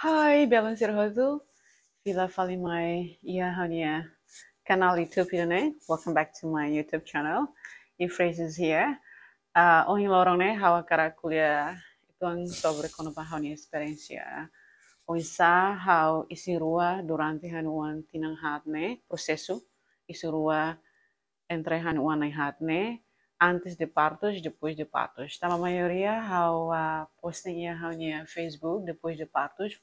Hai, balancer Your bila Fali mai ia hanya kanal YouTube ini. Welcome back to my YouTube channel. In phrases here. Uh, ah, Ohin lorong ne hawa kara kuliah itu ang sobre kono pa honia experiencia. Ya. O sa hau rua durante hanuan tinang hatne prosesu isi rua entre hanuan ay hatne antes de partos, depois de partos. Então, a maioria how, uh, postem em Facebook depois de partos.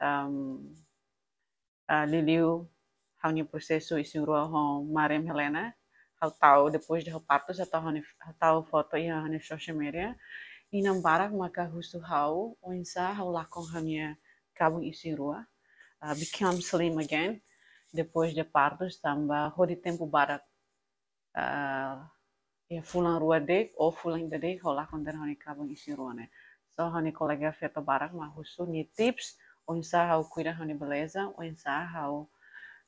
Um, Liliu, how ni processo e senhor com Mariam Helena, how tal depois de partos, a tal, tal foto em a social media. E não para maka husu how, onsa how lakon hamia kabung isinrua, uh, become slim again, depois de partos, tamba, hori tempo para uh, Ya, fulan rua dek o fulan de dek hola konder honi kabon isi ruane. So honi kolega feto barak ma husu ni tips o insa hau cuida honi beleza o hau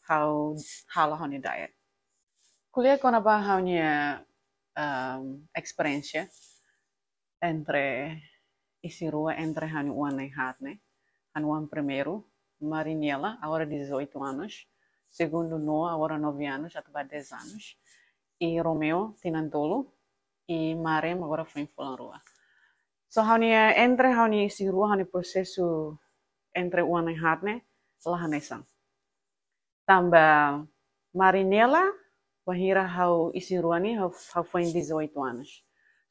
hau hala honi diet. Kuliah kona ba hau ni um, experiência entre isi rua entre honi uana hatne. Han uan primeiro, Marinela, agora 18 anos. Segundo, Noah, agora 9 anos, já 10 anos e Romeo Tinantolo e Maremo agora foi em Fulanrua. So ni entre ni si rua ni processo entre uan e harne e sang. Tamba Marinela wahira hau isi ruani hau, hau foi em 18 anos.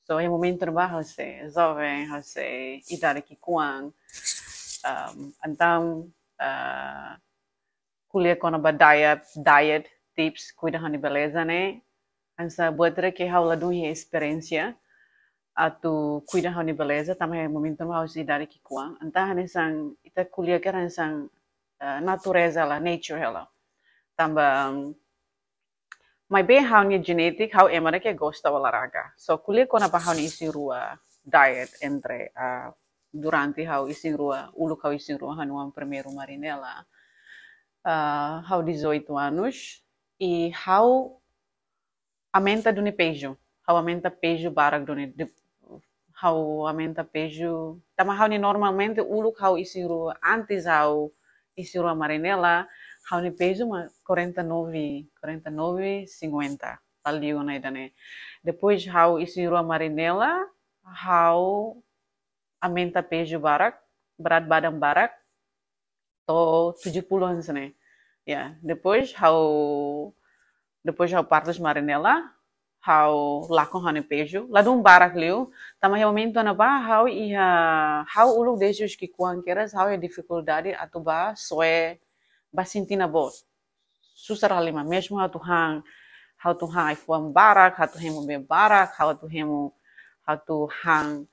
So é e momento de trabalho se jovem, se idade que kuang. Um, então uh, kuliah kona ba diet, diet tips, cuida hani beleza, ne. Ansa buat rek ke de uma experiencia atu kuida hau ni beleza também momentum hau si dari ki kua. entah hane sang ita kuliah ke hane sang uh, natureza lah nature hela Tambang, um, be hau ni genetik hau rek ke gosta raga. so kuliah kona pa hau ni isi rua diet entre uh, durante hau isi rua ulu kau isi rua hanuam primeiro marinela uh, hau 18 anos e hau amenta duni peju hau amenta peju barak duni hau amenta peju tama hau ni normalmente uluk hau isiru antes how isiru amarenela e e how ni peju ma 49 49 50 Taliu nai idane depois hau isiru amarenela hau amenta peju barak berat badan barak to 70 an sene ya yeah. depois how depois o Parto de marinela how lá com hani pejo lá um barak liu tama realmente dona ba how e how uluk deixos que kuang keras how é dificuldade atu ba é ba na bot susara lima mesmo a tu hang how tu hang foi um barak how tu hemu bem barak how tu hemu how tu hang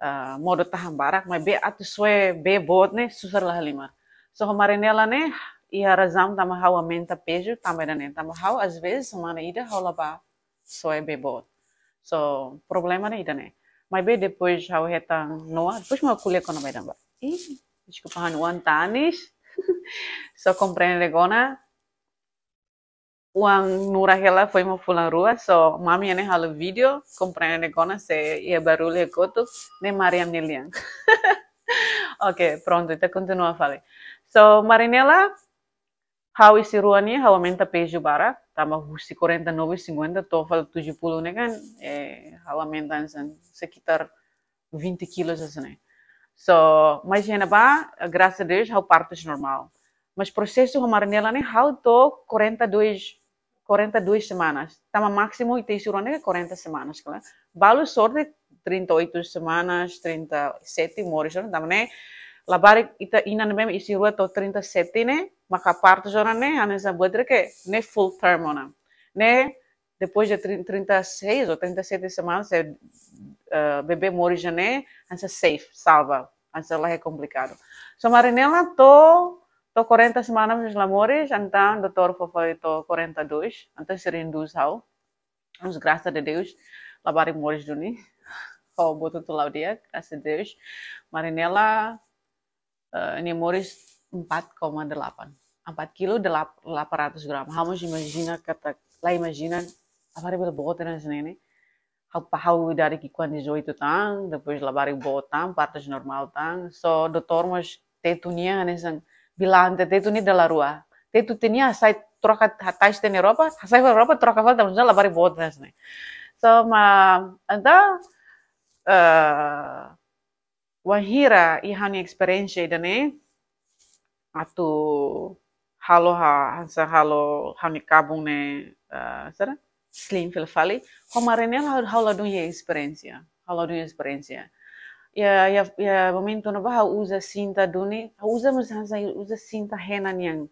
uh, modo taham barak mas tu só é bem bot né susara lima so marinela né e a razão da mahau aumenta peso também né? Da mahau às vezes mana ida rolaba só é bebot. So problema né ida né. Mas bem depois hau reta noa depois mau colher quando vai dar. E desculpa hanu antanis. Só comprei agora uang nurah ela foi mau pulang rua so mami ane halo video comprei agora se ia barulho é coto nem Mariam Nilian. ok, pronto, então continua a falar. So, Marinela, How isiruannya how minta peso barat tambah gusi 49,50 TOEFL 70 ini kan eh, halaman tansan sekitar 20 quilos assim. So, mas ainda pá, graças a Deus, how partos normal. Mas processo romarinela né, how to 42 42 semanas. Tama máximo e teisuro né 40 semanas, claro. Balu sorte 38 semanas, 37 mores, né, também. Labare ita ina ne meme isi rua to 37 ne, maka parte zona ne, anesa buetre ne full term ona. Ne, depois de 36 o 37 semanas, se uh, bebê morre já ane safe, salva. ane lá komplikado. complicado. So marinela to to 40 semanas nos lamores, então doutor foi to 42, então se reinduz ao. Nos graças de Deus, labare morre juni. Oh, botou tu lá dia, kasih a Deus. Marinela Eh, ini Morris 4,8. 4 kilo 800 gram. Vamos imaginar kata lá imagina a variável bota sini. nene. How dari kikuan di com itu tang, depois lavar bawa tang, partus normal tang. So doktor mas tetunia bilang bilante tetunia da rua. Tetu tinha sai troca hatais tem Europa, sai di Eropa, troca volta, mas lavar o bawa nas sini. So ma anda uh, eh, wahira i hani da dane atu halo ha hansa halo hani kabung ne uh, sara slim fil fali homarene halo dunha experiência halo dunha experiência ya ya ya momento na bah usa cinta duni usa mas hansa usa cinta renan yang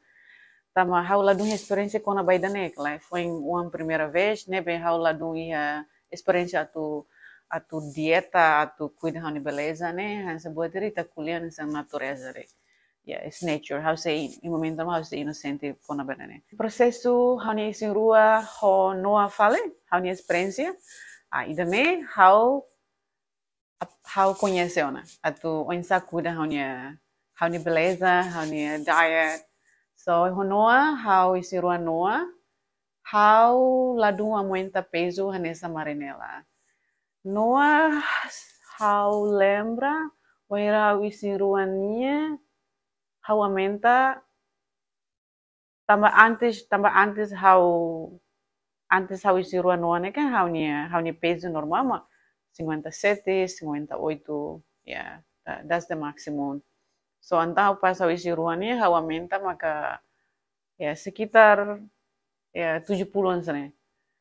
tama haula dunha experiência com a baidane claro foi uma primeira vez né bem haula dunha experiência tu a tu dieta, a tu cuidado de beleza, né? Hansa boateri ta kulian san natureza re. Yeah, it's nature. How say in momento ma say inocente pona bene ne Processo how sin rua ho noa fale, how ni a Ah, idame how how conhece ona a tu onsa cuida how ni how beleza, diet. So ho noa how isi rua noa. How ladua muenta peso esa marinela. Noah hau lembra o era wisiruannya hau amenta tambah antes tambah antes hau, antes ruan noa ne kan hau nia hau nia peso normal ma 57 58 ya yeah, that's the maximum so antah pas how isiruannya hau amenta maka ya sekitar ya 70-an sana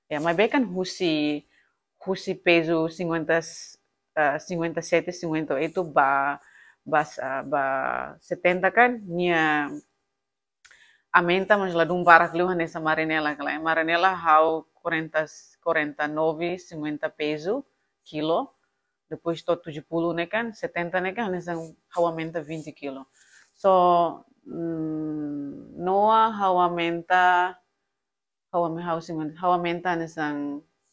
ya mabekan husi cusi peso 50, uh, 57, 58 ba, ba, ba 70 kan nia aumenta mas lá dum para que nessa marinela que lá marinela hau 40 49 50 peso quilo depois todo de pulo né kan 70 né kan nessa hau aumenta 20 quilo so mm, noa hau aumenta hau aumenta hau aumenta nessa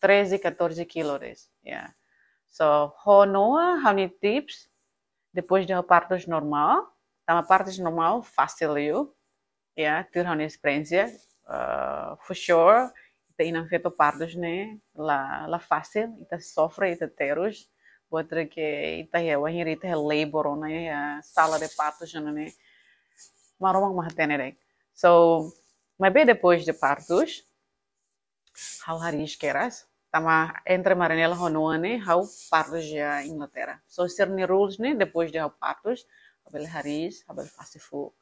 13, 14 quilos. Yeah. So, Honoa, how many tips? Depois de uma parte normal. Então, tá, a parte normal, fácil eu. Yeah, ter uma experiência, uh, for sure. Tem não feito partos, né? Lá, lá fácil. Então, sofre, então, teros. Outra que, então, eu ainda tenho labor, né? A é sala de partos, né? né. Mas, não vamos ter, né, né. So, mas bem depois de partos, how harish keras? Tama entre Maranela Ronoane, Hau ya da Inglaterra. So rules ni depois de Hau Pardos, Abel Haris, Abel fu.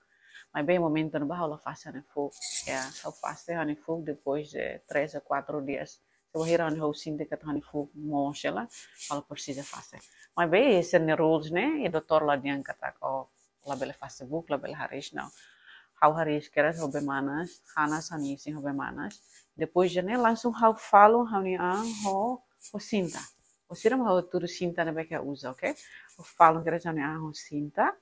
Mai bem, momento não fase La Face ya, É, Hau Face fu depois de tres a quatro dias. Se você não Hau Sindicat Anefu, Monchela, Hau Precisa fase. Mai bem, rules Rulsne, e doutor ko, la bel fase Label la Label Haris, na. Hau Haris, que era Hau Bemanas, Hanas Hanissin, Hau e Bemanas. Depois já nem lançam ah, hau falam hau ni ang ho o sinta. O siram tudo turu sinta na né, que usa, ok? O falam que era já ni ah, ho sinta.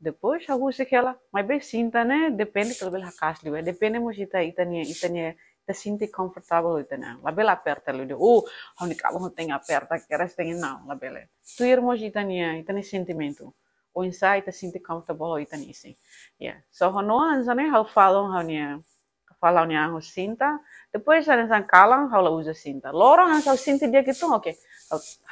Depois hau usa aquela, mas bem sinta né? Depende talvez a casa libe. Né? Depende mo ita itania itania te sinti confortável itania. Lá bela aperta libe. Oh, hau ni cabo não tem aperta, que era tem não, lá bela. Tu irmo itania itania sentimento. O insight te sinti confortável itania sim. Yeah. So honoan zane né? hau falam hau ni fala em cinta, depois eles calam, ela usa cinta. Loron, ela cinta e dia que tu, ok,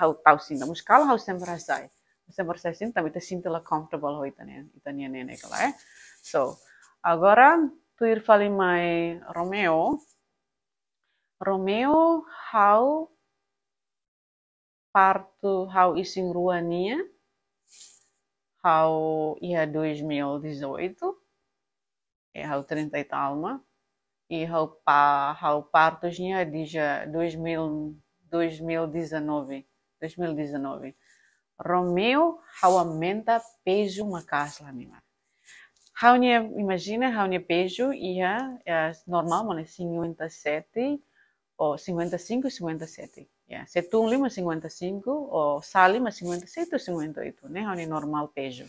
ela tal cinta, mas calam, ela sempre sai. Sempre sai cinta, mas cinta la comfortable, ho itania nene, que lá é. So, agora, tu ir falar mais Romeo. Romeo, how parto, how isim ruania, how ia 2018, e how 30 e talma. e o parto de 2000, 2019. 2019. Romeu ao aumenta peso uma casa animal. Raunia, imagina, Raunia peso ia, ia é, é normal, mas é 57 ou 55, 57. Yeah. Se tu lima 55 ou sali mas 57 ou 58, né? Raunia normal peso.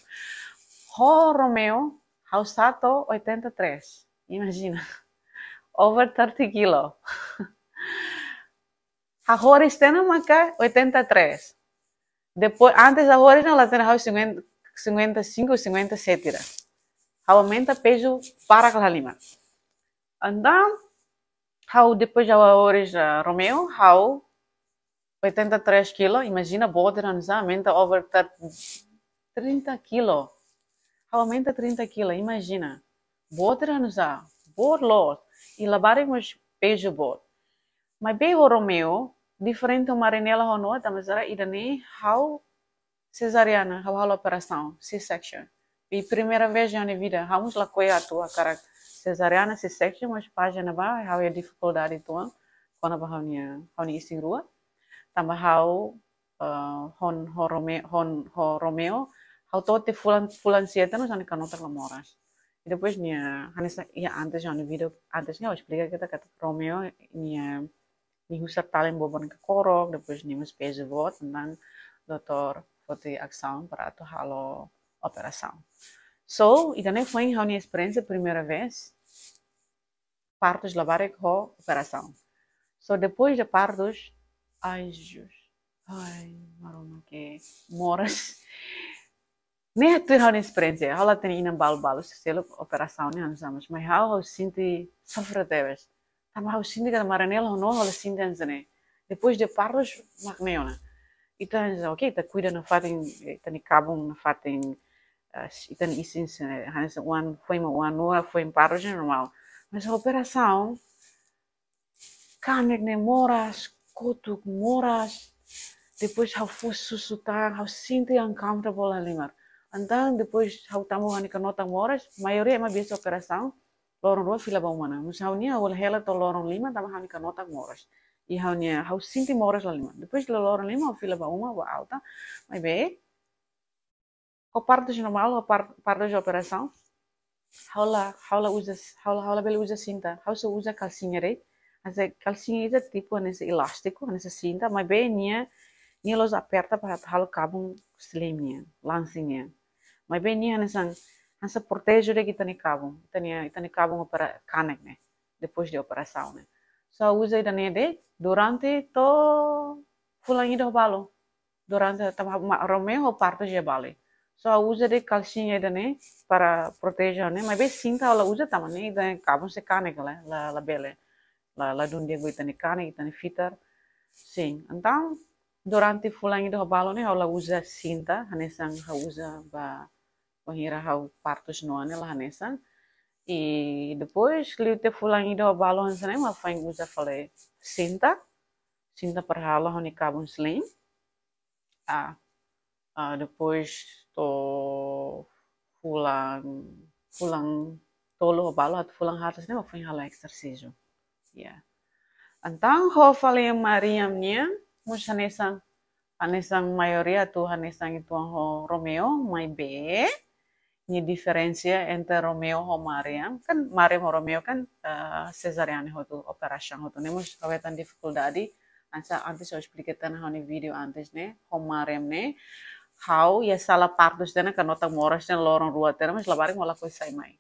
Ho Romeu, ao sato 83. Imagina over 30 kilo. Agora está na marca 83. Depois, antes agora na ela 50, 55, 57. Aumenta o peso para a lima. Então, depois já horas Romeo, 83 kg. imagina body aumenta over 30 kg. Aumenta 30 kg. imagina. Body borlo e lavaremos beijo bol. Mas bem o Romeu, diferente uma renela honor da tá, mazara e dani how cesariana, how a operação, C-section. E primeira vez na vida, vamos lá coi a tua cara cesariana, C-section, mas página vai, how é a dificuldade tua quando vai tá, ah, a haunia esse rua. Também how uh, hon ho Romeo, hon ho Romeo, how todo fulan fulan fulan siete nos anicanotas lamoras. Itu pues nia hanes ya antes ya video antes nia explica kita kata Romeo nia nia husar talen tá bobon ke korok depois nia mas pese vot tentang doutor fote ação para tu halo operação. So, e também foi a minha experiência primeira vez partos lavar com operação. So, depois de partos, ai, Jesus, ai, maroma que moras. Neertwyhoudingspreet zeggen, alle ten in bal bal is stil operatie aan samen. Maar hou hou sinti sofretevers. Tá hou sinti que a maranela não hou sinti anzane. Depois de parlos magneona. Então, ok, tá cuida na fatem, tá ni cabum na fatem, então isso é, um ano foi uma um ano foi em parlos normal. Mas a operação, canek ne moras, kotuk moras, depois hou fus susutar, hou sinti uncomfortable ali, mano. Então, depois, hautamo anika nota moras, maioria é uma vez operação, loron rua fila bom mana. Mas haunia o hela to loron lima, tava anika nota moras. E haunia hau cinti moras lá lima. Depois lá loron lima, o fila bom uma, o alta, mas bem. O parto normal, o parto de operação, haula lá, usa haula haula bela usa cinta, haula só usa calcinha, right? Né? Essa é calcinha é tipo é nesse elástico, é nessa cinta, mas bem, nia, nia los aperta para tal cabo sliminha, lancinha. Mai ane nia han sa protejo de kita tá nem kita tá kita tá nem cabo para canek depois de usa ida ne de durante to fulangi ido balo, durante ma Romeo parto je So a usa de calcinha ida ne para proteger né, mai bem sinta ola usa tamane ne ida cabo se kanek la la la bele, la la dunde go ita nem canek, ita nem fitar. Sim, então durante fulangi do balo né, ela usa cinta, né, sang usa ba Ohira hau partos noane lá nessa. E depois li te ido do balões, né? Mas foi usa falei sinta. cinta para rala honi cabum slim. Ah, ah, depois to fulang fulang tolo balo at fulang hatas né? Mas foi rala exercício. Yeah. Então, eu falei Maria minha, muita nessa, nessa maioria tu, nessa itu ho, Romeo, my Be ini diferensia între Romeo dan Maria. Kan Maria dan Romeo kan uh, itu hotu yang itu namun kawetan dificuldade. Ansa antes eu expliquei tan ho ni video antes ne ho Maria ne. How ya sala dana dana kanotang moras dana lorong ruat dana, mas labarin mola koi sai mai.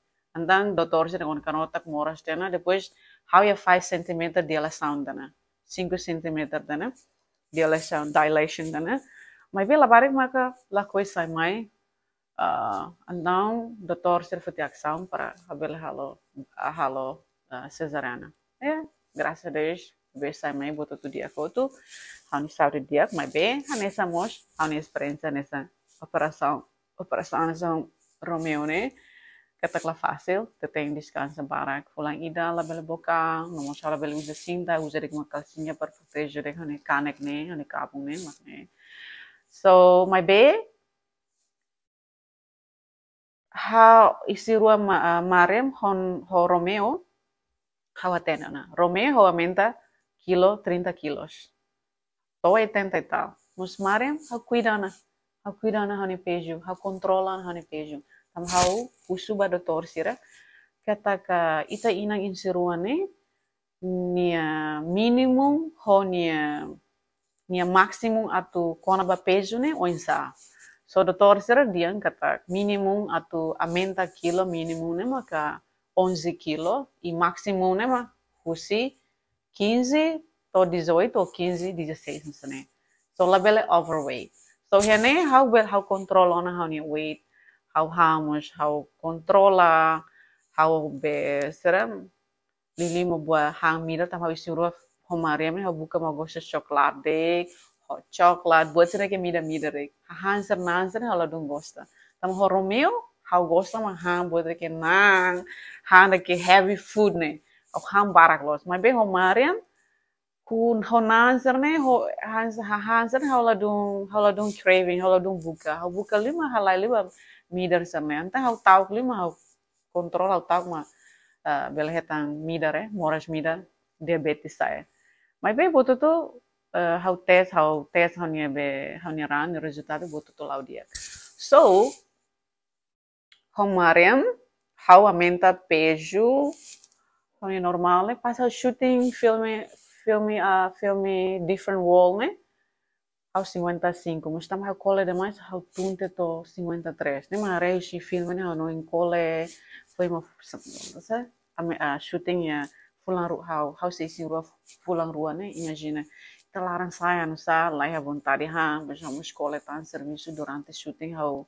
dokter sih dengan kon kanotak moras dana, depois how ya 5 cm sound dana, 5 cm lah sound dilation dana, Mai vê labarin maka la koi sai mai Uh, eh, não doutor sirva de ação para haver halo, a eh, halo uh, eh, cesariana. É, ya, graças a Deus, beijo sai mãe, botou tudo dia foto a Hani sabe dia, mas bem, a nessa moça, hani experiência nessa operação, operação nessa Romeo, né? katakla fácil, tem descansa para que fulang ida la bela boca, no mo sala bela usa sinda, usa de uma calcinha para proteger de hane canek ne, hane cabum né mas né So, my bae, ha isirua ma, ah, marem hon ho Romeo na. Romeo hawamenta kilo 30 kilos. To 80 Mus marem ha cuidana. Ha cuidana hone peju, ha controlan hone peju. Tam hau usu torsira. Kataka ita inang insiruane nia minimum ho nia nia maximum atu kona ba peju ne oinsa. So da torcere dian kata minimum atau amenta kilo minimum nema ka 11 kilo e maximum ma husi 15 to 18 ou 15, 16 sene. So labele overweight. So hene how well how control on how your weight, how how much how controla how be serem lili mo bua hang mira tama suruh homaria me how buka magosa chocolate hot chocolate, buat será que mira mira rek. Hanser nanser hala dong gosta. Tam ho Romeo, hau gosta ma han buat ke nang, han ke heavy food ne. Au han barak los. Mai be ho Marian, kun ho nanser ne ho han hanser hala dong hala dong craving, hala dong buka. Hau buka lima halai lima mider sana. Anta hau tauk lima hau kontrol hau tauk ma. Uh, belehetang midar eh, ya, moras midar diabetes saya. Mai be butuh tuh uh, how test how test how nya be how nya run resultado buat tutu lau dia so Mariam, how aumenta peso how nya normal né passa shooting filme filme a uh, filme different wall né ao 55, mas estamos a cole demais ao tunte to 53. Nem uma rei se filme, não, não em cole foi uma a, a shooting a fulan rua, ao how se rua fulan rua, né? Imagina. Claro, saya no sala ya bontarihan, bersama sekolah serviço durante shooting hau,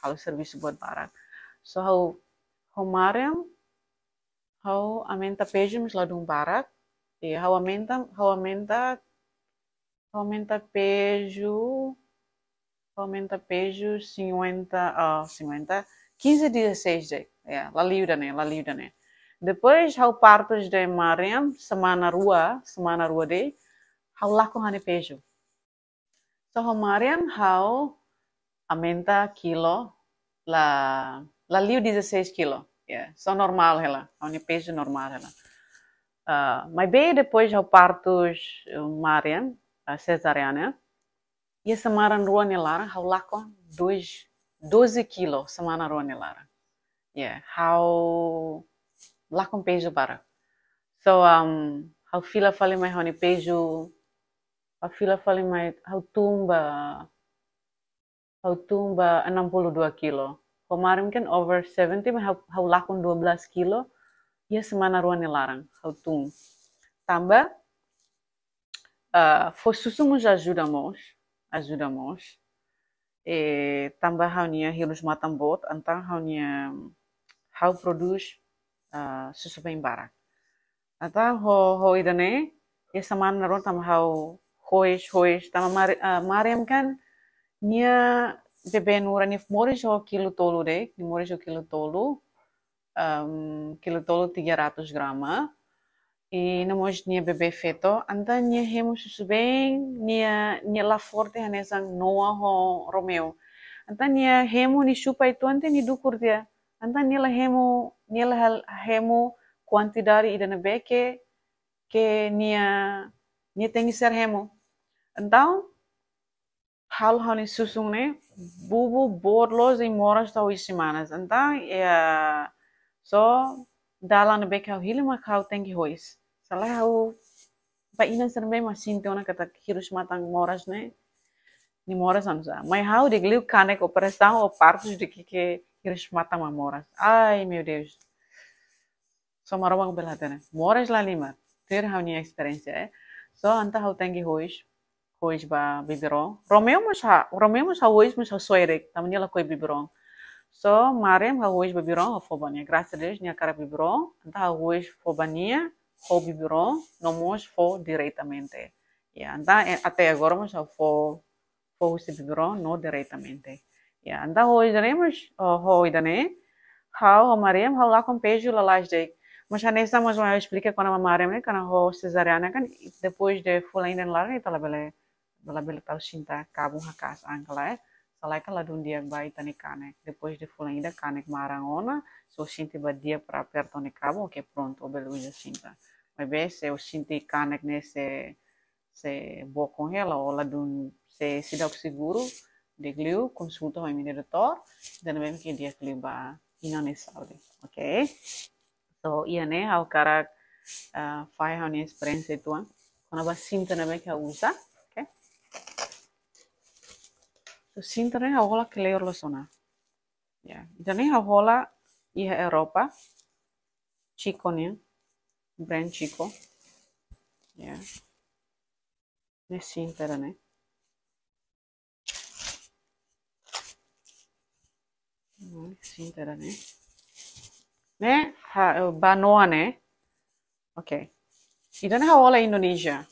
kalau serviço buat barang. So hau homarem, hau amenta pejum ladung barak, e hau amenta, hau amenta, hau amenta pejo, hau amenta pejo 50, a 50, 15 16 de, yeah, la livre né, la livre né. Depois hau partos de mariam semana rua, semana rua de, hawla ko hane peso. So Romarian hau aumenta quilo la la liu 16 quilo. Yeah, só normal ela, hane peso normal ela. Uh, mas bem depois eu parto uh, Marian, a cesariana. E a semana ruane lara hawla ko 2 12 quilo semana ruane lara. Yeah, how lá com peso para. So um, how fila falei mais hone peso a hau tumba enam puluh dua kilo. Kemarin kan over seventy mah 70, dua belas kilo, ya semana ruan larang, tum. Tambah, uh, mos, ajuda mos. e tambah nia hilus bot antang nia hau produce uh, eh, susu pembarak barak. Ata ho ho idane, ya semana ruan tambah hau hoish hoish tama mar uh, mariam kan nia bebe nura nif mori so kilo tolu dek ni mori so kilo tolu um, kilo tolu ratus grama ah. i na moj nia bebe feto anda nia hemu susu beng nia nia la forte hanesang noa ho romeo anda nia hemu ni supa itu ante ni dukur dia anda nia la hemu nia la hal hemu kuantidari idana beke ke nia nia tengi ser hemu Então, Halhoni susung ne Bubu borlos e moras tau semanas. Então, é só dalan hili ma kau tengi hois. Salah au ba ina ma masin ona kata kirus matang moras ne Ni moras anza. Mas hau de gliu kanek operação ou partos de que que kirus mora moras. Ai, meu Deus. Só tena. Mora Moras la lima. Ter hau ni experiência, e. So anta hau tengi hois. cois ba biberon. Romeu mas ha, romeu mas ha hoje mas ha soirek, também ela coi biberon. Só marem ha hoje biberon, ha fobania. Graças a Deus, minha cara é biberon, da ha hoje fobania, ho biberon, não mos fo diretamente. Yeah, anda até agora mas ha fo fo esse biberon não diretamente. Yeah, anda hoje daremos, ho idane, ha ho marem ha lá com pejo lá de mas a nessa mais uma eu expliquei quando a mamãe né quando a cesariana depois de full ainda lá e né, tá lá beleza tau Pelcinta kabu hakas anglae, eh, salaika la dia bai tani kane Depois de fulainda kane marangona, so o sinti dia praper per tani kabu ke pronto o beluja sinta. mai be se o sinti kane ne se bo com ela, o la dun se ya, se dá seguro, de glue consulta mai meu diretor, dan mem ke dia gliu ba inanesable, ok? So, ia ne, au karak uh, fai a minha experiência tuan eh. kona ba sinta na que usa, Sinteren hola kleur losona. Ya, a hola a Europa. Chico nia, brand Chico. Ya. Ne sinteren ne. Sinteren ok, Ne ha eh, banoa ne. Okay. Idan hola Indonesia.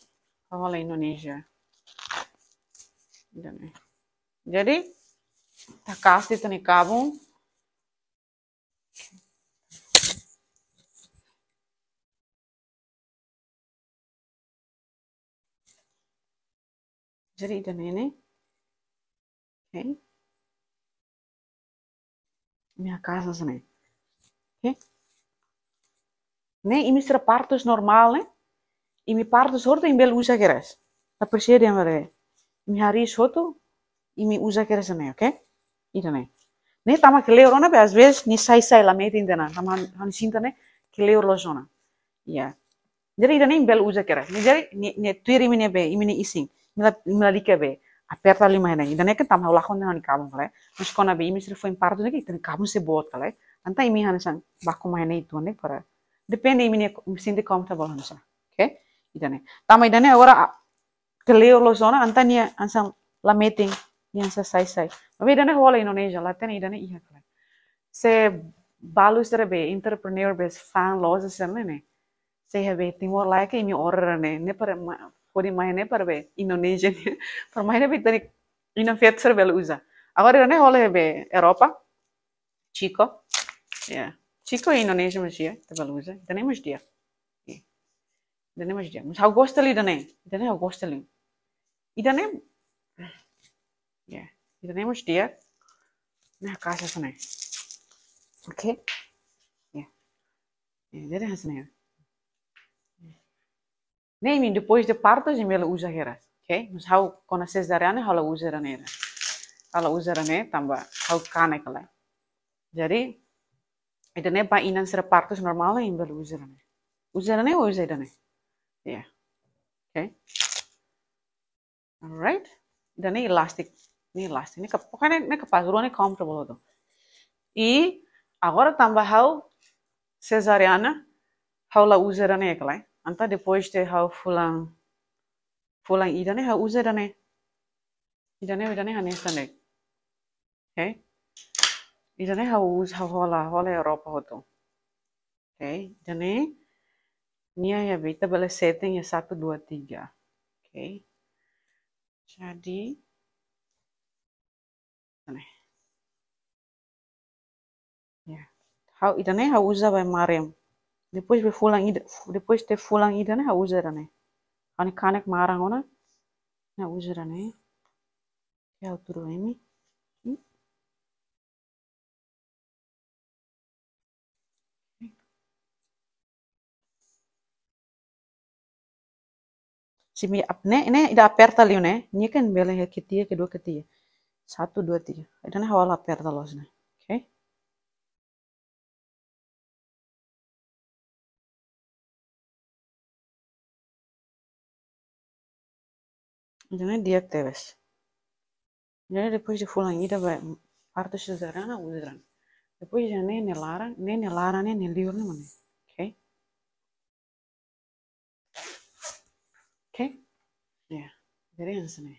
Hola Indonesia. Idan ne. jadi tak kasih tu ni kamu. jadi dan ini okay. minha casa também okay. né e mistura partos normal né e me partos hoort in Belusa geres appreciëren we me haar is hoort Είμαι ουζάκερες ναι, oke? Ήτανε. Ναι, τάμα και λέω ρώνα, Be βες ni σάι λαμέ την indana. Τάμα αν σύντανε και λέω λοζώνα. Γεια. Jadi ida nih bel uza kera, jadi ni ni tuiri mine be, imini ising, mila mila dike be, aperta lima hena, ida nih kan tamah ulah kondi nani kamu kala, mas kona be, imini serfoin parto nih kita kamu se buat anta imi hana sang baku mahena itu nih para, depende imini sindi comfortable hana oke, ida nih, tamah ida nih agora keleo lo zona, anta nih ansang la meeting yang sai-sai. tapi we hola Indonesia, laten i dana iya kala. Se e balus be entrepreneur be fan loze semene. Se hebe timor laike imi orrane, ne per kodi mai ne per be Indonesia, per mai rebe tani ina fietzer bel usa. Agora dana hola hebe Europa. Chico. Yeah. Chico e Indonesia masih te bel usa. dana masih dia. dana masih dia. Mas hau dana dana Dane hau gostali. Idane Yeah. nemu dia na sana, oke, Ok? ya Yeah, sana ya. neer. ini ya. ya, ya depois de partos e mela usa hera, oke Mas hou com a cesariana hala usa ranera. Hala usa ranera tambah kane kala. Jadi itu nih pak inan sera partos normal ini bela usa ranera. Usa ranera ou usa Yeah. Okay. Alright. Dan ini elastik nih last ini pokoknya ini kepasuruan ini comfortable itu, comfortable. I, agora tambahau hau cesariana, hau la uzerane ya kalian. Anta depois de hau fulang fulang ida nih hau uzerane. Ida nih ida né, hanesta né. Okay? Ida né uz us how hola rola Okay? Ida nih Nia ya beta bala setting ya satu dua tiga. Oke. Okay. Jadi Ya. hau itane hau uza bai mariam depois be fulang ida depois te fulang ida ne hau uza rane ani kanek marang ona hau uza rane ya uturu emi Simi apne ini ida aperta liu ne, ini kan bela hekiti kedua ketia. Satu, dua, tiga. Ήταν χαόλα πέρδαλος, oke Okay. dia teves Δηλαδή, depois de fulanita, vai, parto cesarana, udran. Depois já nem lara nem nelara, nem nelior, nem Okay. oke Ok? Yeah. Diferença, né?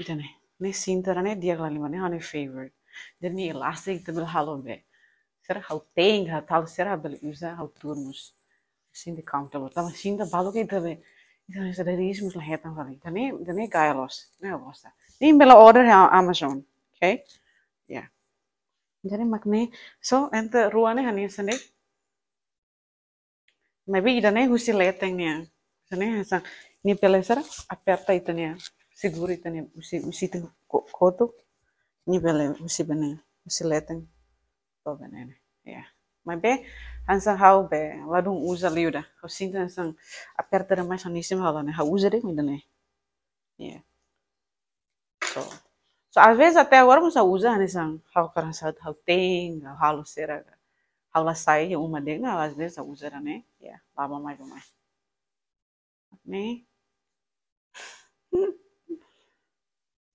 Então, ini sinterannya dia kali mana hanya favor. dan ini elastic itu bel halo be sera hau ting ha tal sera bel usa hau turmus sinti comfortable tapi sinta balu ke itu be di hanya sudah diisi musuh hebat kali ini ini gaya los ini apa sih ini bel order ya Amazon oke ya jadi makne so ente ruane hanya sendiri Maybe ini hanya husi leteng ya, karena ini pelajaran aperta itu nih сигурите усите кото ни беле уси бене уси летен то бене yeah mas be hansa hau be ladung usa liuda ho sinta hansan aperta da mais hanisim hau lane hau usa de mi dane yeah so so às vezes até agora musa usa hanisan hau karansa hau tem hau lucera hau la sai uma de na às vezes hau usa dane yeah lama mais uma né Hmm.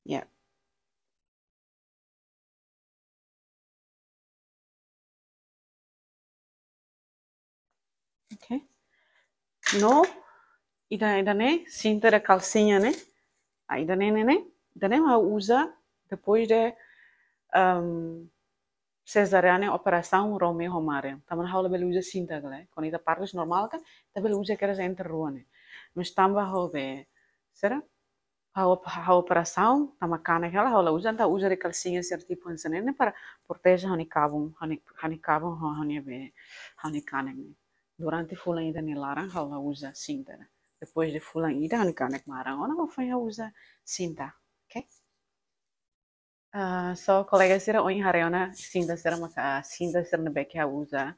Yeah. ok, No, ida ida né, sinta da calcinha, né? Aí ida né, né, né? Ida né, usa depois de um, cesariana operação Romeo Romário. Taman haula bel usa cinta, galera. Quando ida partos normal, tá bel usa que era entre né, Mas tamba hobe, será? a operação tama kana kala ela ujan ta ujare kal singa ser tipo ensenene para proteja hani kabun hani hani kabun hani a hani kana durante fula ida ni laran hola uja sinta depois de fula a hani kana maran ona foi usa cinta, ok uh, ah, so colega sira oin hareona sinta sira maka cinta será ne beke usa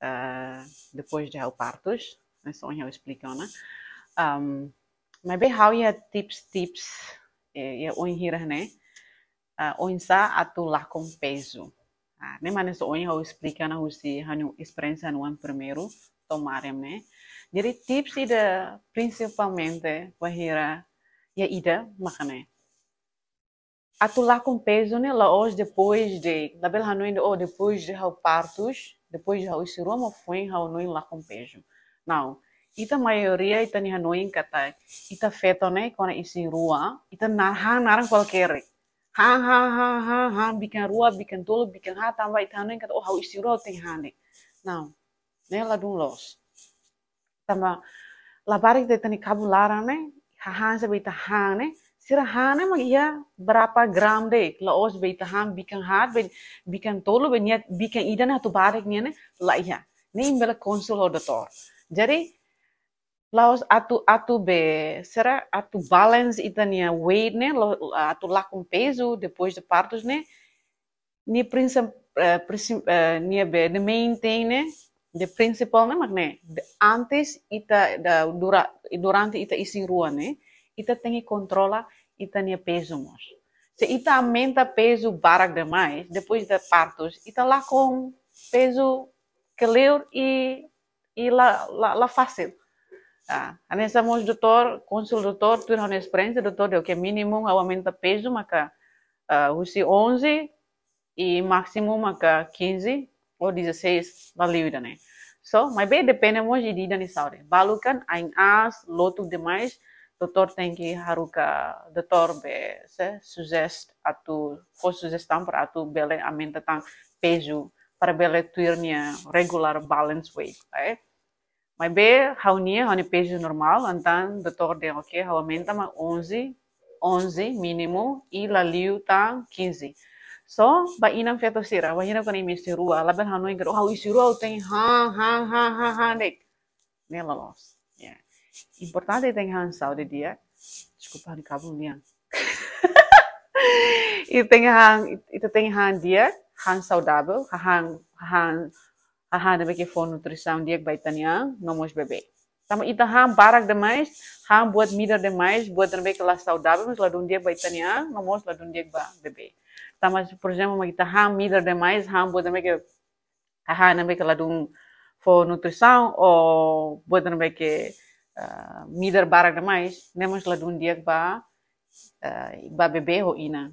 uh, depois de ao partos só oin eu explico né um, maybe how you tips tips ya eh, eh, on hira né on sa atula com peso né mas on eu explica na hoje hanu experiência no ano primeiro tomarem né jadi tips ida principalmente wahira ya ida makane né? atular com peso né lá hoje depois de na bela noite ou depois de ao partos depois de ao ciroma foi ao noite lá com peso não ita mayoria ita ni hanoin kata ita feto nei kona isi rua ita narang narang kere ha ha ha ha ha bikin rua bikin tulu bikin ha tambah ita hanoin kata oh hau isi rua ting hane now né ladung los tambah labarik ita tani kabulara ne ha ha sabe ita ha sira hane mag iya berapa gram dek la os be ita ha bikin ha be bikin tulu be niat bikin ida na tu barek ni né la iya ne imbela konsul odotor Jadi Laos atu atu be será atu balance itania weight né atu lá com peso depois de partos né ni principal uh, eh, eh, ni be de maintain né de principal né magne né antes ita da dura durante ita isin rua né ita tem que controlar ita ni peso mos se ita aumenta peso barak demais depois de partos ita lá com peso que e e lá lá, lá fácil Tá? A nessa mos doutor, consul doutor, tu não experiência doutor, de o que mínimo aumenta peso, maka uh, usi 11 e máximo maka 15 ou 16 valida, né? So, mas bem depende mos de dida ni saure. Balukan aing as, lotu demais, doutor tem que haruka doutor be se sugest atu ko sugestam para atu bele aumenta tang peso para bele tuirnya regular balance weight, right? Mas há um dia, há um peje normal, então, o doutor diz, ok, aumenta ma 11, 11 mínimo e la liu está 15. Só so, baina feto sira, baina kone mi sirua, la ben hanu ingro, hau isirua uteng ha ha ha ha ha dek. Nela los. Yeah. Importante e tem hansau de dia. Desculpa, hane kabul niang. e tem han, e tem han dia, han saudável, han han aha de que for nutrição dia bai não nomos bebê tamo ita ham barak demais ham buat mida demais buat de que lá saudável mas lá ladun dia não tania lá ladun dia ba bebê tamo por exemplo mas ita ham mida demais ham buat ah, de beke também que lá ladun for nutrição ou buat também que uh, mida barak demais nemos ladun dia ba uh, ba bebê ou ina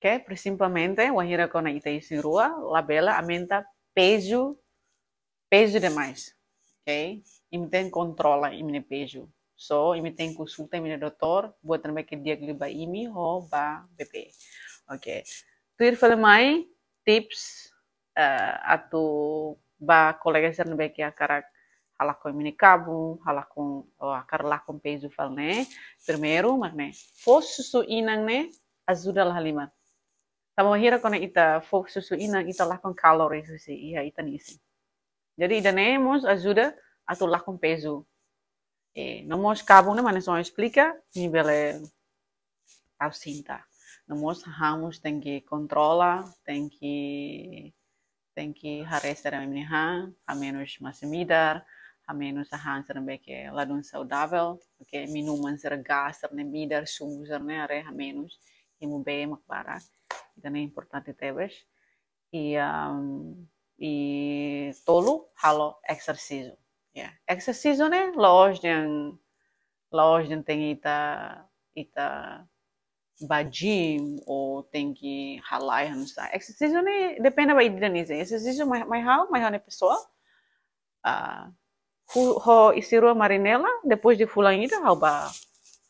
que principalmente o ahira com a ita rua labela menta peso peso demais, ok? E me tem controla e me peso. So, e me tem consulta e me doutor, vou também que dia que vai e me rouba bebê, ok? Tu ir falar mais tips uh, eh, atau ba colega ser nabe que a cara hala com mini cabo, hala com a cara lá com peso fal né? Primeiro, mas né? Fosse su inang né? Azuda lah lima. Tamo hira kone ita fosse su inang ita lah com calor iha ita nisi. Jadi Idané nos ajuda a tolar com peso. E eh, nós cabos, mas não explica nível bele, eh, a cinta. Nós ramos tem que controlar, tem que tem que arrestar a menina, a menos massimidar, a menos a hanser que ladun saudável, porque minuman ser gás, ser nebidar, sumo ser ne a menos e mo bem para. Então é importante ter e um, ehm, e tolo halo exercício, Yeah. exercício né laos yang laos yang tem ita tá, ita tá bajim ou tem que ralar e arranjar. Exercício né depende da idanize. Né? Exercício mais mais hal mais hal ne pessoa. Ah, uh, ho isirua marinela depois de fulanida haba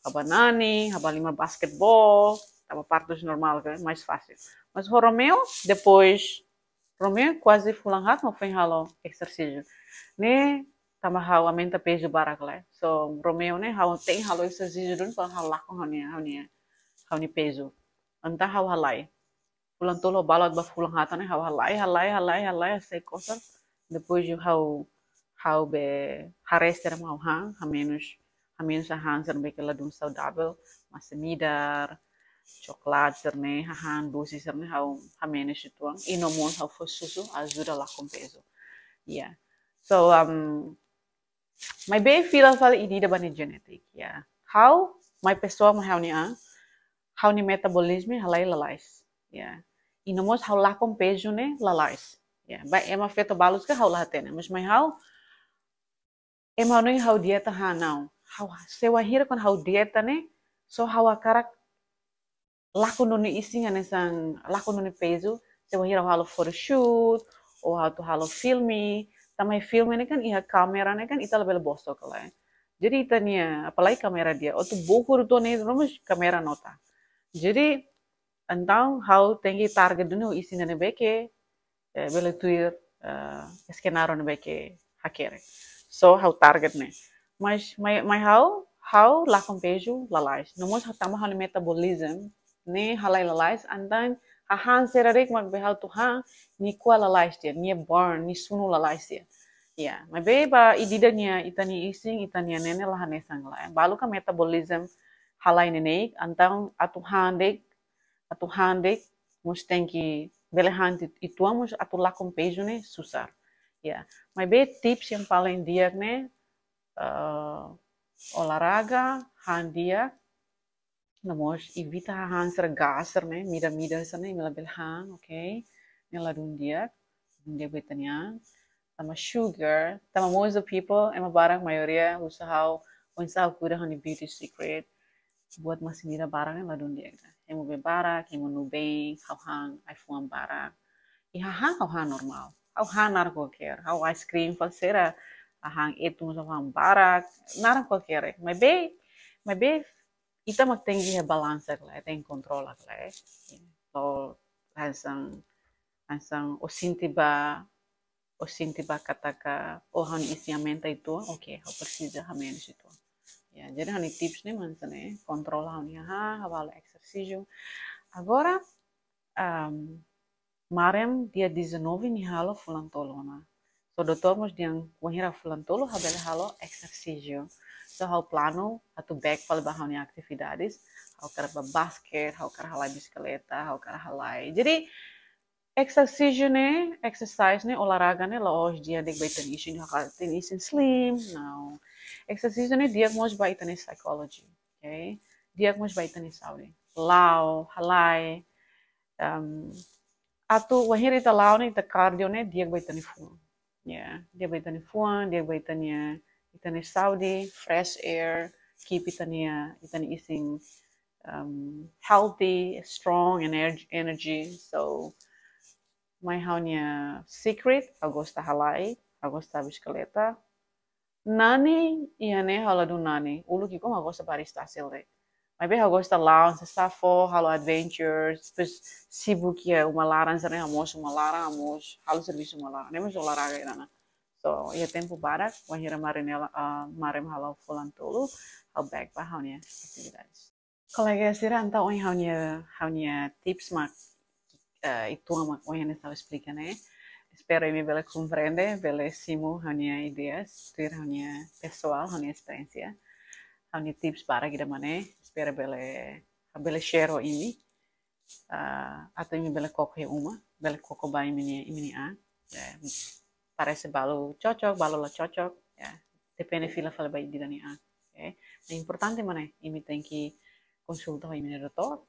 haba nani haba lima basketball Tava parte dos normal, é mais fácil. Mas o Romeu, depois Romeo quasi pulang hat mo penghalo halo exercício. tambah tama hau amen ta barak lah, So Romeo ne hau ten halo exercício dun pa hau lako hau ne hau ne hau ne peso. Anta hau halai. pulang tolo balot ba pulang hata ne hau halai halai halai halai sei cosa. Depois de hau hau be harester mau ha, ha menos ha menos a hanser be kala dun saudável, mas midar coklat cerne hahan dosi cerne hau hamene shituang inomon hau fosusu azura la compeso yeah so um my bay feel fal idida bani genetic yeah how my pessoa ma how ni a how ni metabolisme halai lalais yeah inomos how la compeso ne lalais yeah ba ema feto balus ka how la tene mas mai how ema no how dieta hanau how sewahira kon how dieta ne so how akarak laku nuni isinga nesang, laku nuni pezu, rau halo shoot o hatu halo filmi, tamai film ini kan iha kamera ini kan ita lebih bosok lah. Jadi ita nia apalagi kamera dia, o tu bokur tuh nih, rumus kamera nota. Jadi entau how tengi target dunia isinga nih beke, eh, bela tuir eh, skenario nih beke hakere. So how target nih. Mas, mai, mai how, how lakon peju lalais. Namun, tamo hal metabolism, ne halai lalais andan hahan serarek mak behal tuha ni kua lalais dia ni barn ni sunu lalais dia ya ma be ah, ba ididanya itani ising itani nene lahane lah. balu ka metabolism halai nene antang atuhan dek atuhan dek mustenki belehan atu atulakum pejune susar ya ma be tips yang paling dia ne uh, olahraga handiak Namos evita hang ser gasser né, mida mida sana mila bel hang, okay, mila dundia, dundia betanya, tama sugar, tama most of people, ema barang mayoria usaha unsa kuda hani beauty secret, buat masih mira barang ema dundia, ema be barang, nu nubeng, hau hang, iPhone barang, iha hang hau hang normal, hau hang narko care, hau ice cream falsera, ahang itu musa hang barak, narko care, my be my be kita tinggi ya lah, magtengi he balanserla lah, kontrolakla so usin tiba osintiba osintiba kataka ohan isi amenta itu e oke okay, e ha precisa ha menos itu ya jadi hani tips nih mansane kontrola hani ha havalo exercício agora um, marem dia 19 nih halo fulantolona so doutor mos diang kuhira fulantolo habele halo exercício ao plano, a tu back para bahan yang aktividades, ao cara para basket, ao cara halai bicicleta, ao cara halai. Jadi exercise ne, exercise ne, olahraga ne, lah hoje dia de bayi tenis ini, hak tenis slim, não. Exercise ne dia mos bayi tenis psychology, okay? Dia mos bayi tenis sauri. Lau, halai, um, atu wahiri ta lau ne, ta cardio ne, dia bayi tenis fuan. Yeah, dia bayi tenis fuan, dia bayi tenis itani Saudi, fresh air, keep itania, itani ising um, healthy, strong, and er-, energy. So my haunya secret, Agosta halai, Agosta bicicleta. Nani, iane haladu nani, ulu kiko Agosta barista silre. Mas bem, eu gosto lounge, halo adventures, depois sibuk ya, uma lara, amos umalaran amos uma lara, almoço, halo serviço, uma lara, So, ya tempo barat Wahira Marinela, uh, eh, Marim Halau tulu baik Halbek aktivitas gitu, kalau guys Sira, então, oh, ini hanya hanya Tips, mak uh, eh, Ituama, o oh, Yane estava eh. explicando, né? Espero bela me compreende, simu Raunia ideas, ter Raunia personal Raunia experiência, ya. hanya Tips para kita gitu, mana, espero bela bela share ini Uh, atau ini bela kokoh ya uma, bele kokoh bayi ini ini a, parece ballo cocok, ballo lo cocok, ya. depende fila fila baik di dani a. Okay? É importante mané, e me tem que consultar o meu doutor,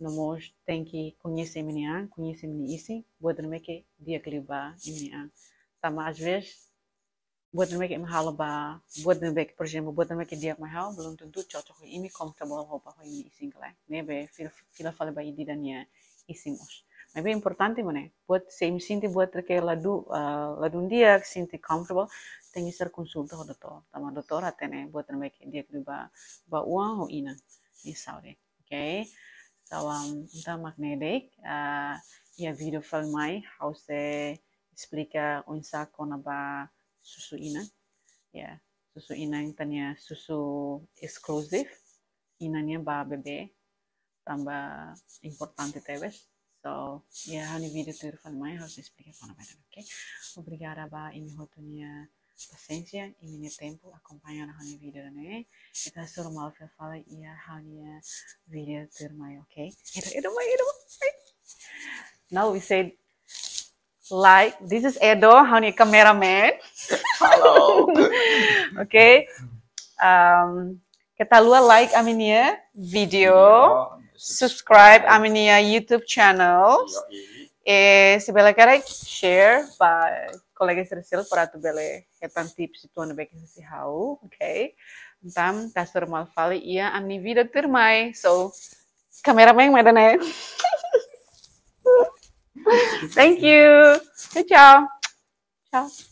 não mos tem que conhecer conhecer isi, buat dormir que dia keliba ini minha Sama às vezes, mereka mahal que me ba, buat dormir que, por buat vou dormir dia mahal belum tentu cocok, ini comfortable roupa, ini me isi, né? Nebe fila fila baik di dani a isi mos. Mas bem importante, mané. Pode same me buat terkait ladu uh, eh, ladun dia, sinti comfortable, tem que ser consulta com o doutor. Tama doutor até né, buat terbaik dia que ba ba uang ou ina. Misal deh. Okay. So, um, então magnetic, uh, e a ya vídeo how se explica o kona ba susu ina. Yeah. Susu ina yang tanya susu exclusive, inanya ba bebê tambah importante tewes so, yeah, nu weer de deur van mijn huis te spreken van verder, oké? Obrigada ba in hotunia paciencia e minha tempo acompanhando a vida, né? Então, se normal que eu falo, e a Hania vida ter mais, ok? Edoma, edoma, Now we said, like, this is Edo, Hania cameraman. Hello. okay? Um, kita lua like aminia video. video subscribe Aminia YouTube channel e se bela share para kolega terceiros para tu beli que tips tu anda bem sisi hau, oke? Entah tasur malvali ia amni vida termai. So, kamera main medan ya. Thank you. Ciao. Ciao.